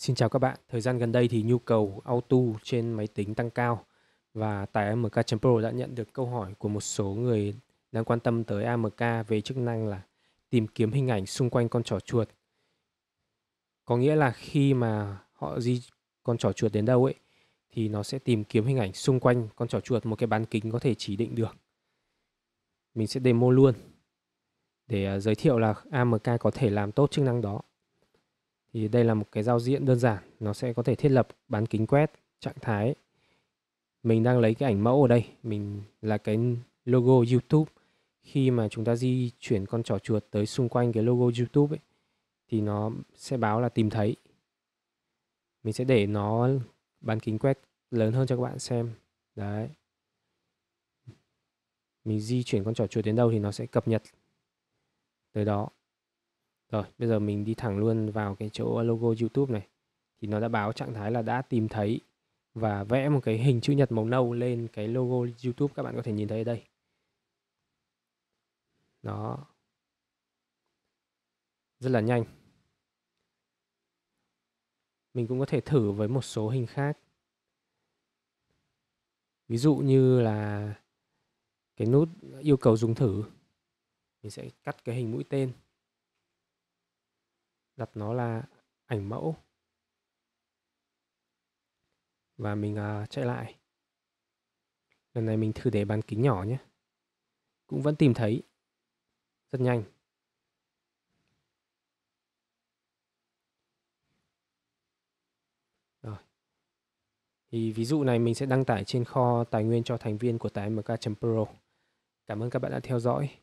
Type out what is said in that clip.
Xin chào các bạn, thời gian gần đây thì nhu cầu auto trên máy tính tăng cao và tại AMK Pro đã nhận được câu hỏi của một số người đang quan tâm tới AMK về chức năng là tìm kiếm hình ảnh xung quanh con trỏ chuột. Có nghĩa là khi mà họ di con trỏ chuột đến đâu ấy thì nó sẽ tìm kiếm hình ảnh xung quanh con trỏ chuột một cái bán kính có thể chỉ định được. Mình sẽ demo luôn để à, giới thiệu là AMK có thể làm tốt chức năng đó thì đây là một cái giao diện đơn giản nó sẽ có thể thiết lập bán kính quét trạng thái mình đang lấy cái ảnh mẫu ở đây mình là cái logo YouTube khi mà chúng ta di chuyển con trỏ chuột tới xung quanh cái logo YouTube ấy, thì nó sẽ báo là tìm thấy mình sẽ để nó bán kính quét lớn hơn cho các bạn xem đấy mình di chuyển con trỏ chuột đến đâu thì nó sẽ cập nhật tới đó rồi, bây giờ mình đi thẳng luôn vào cái chỗ logo YouTube này. Thì nó đã báo trạng thái là đã tìm thấy và vẽ một cái hình chữ nhật màu nâu lên cái logo YouTube các bạn có thể nhìn thấy ở đây. Đó. Rất là nhanh. Mình cũng có thể thử với một số hình khác. Ví dụ như là cái nút yêu cầu dùng thử. Mình sẽ cắt cái hình mũi tên đặt nó là ảnh mẫu và mình uh, chạy lại lần này mình thử để bán kính nhỏ nhé cũng vẫn tìm thấy rất nhanh rồi thì ví dụ này mình sẽ đăng tải trên kho tài nguyên cho thành viên của tái mk pro cảm ơn các bạn đã theo dõi